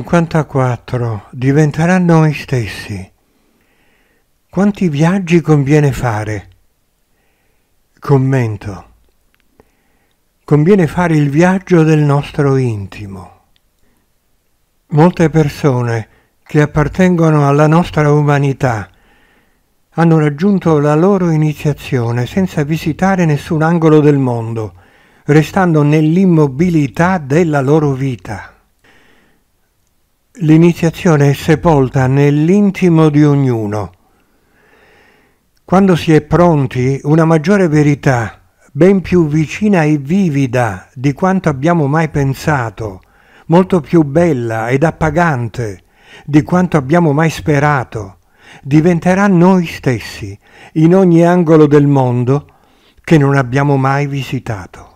54. Diventerà noi stessi. Quanti viaggi conviene fare? Commento. Conviene fare il viaggio del nostro intimo. Molte persone che appartengono alla nostra umanità hanno raggiunto la loro iniziazione senza visitare nessun angolo del mondo, restando nell'immobilità della loro vita. L'iniziazione è sepolta nell'intimo di ognuno. Quando si è pronti, una maggiore verità, ben più vicina e vivida di quanto abbiamo mai pensato, molto più bella ed appagante di quanto abbiamo mai sperato, diventerà noi stessi in ogni angolo del mondo che non abbiamo mai visitato.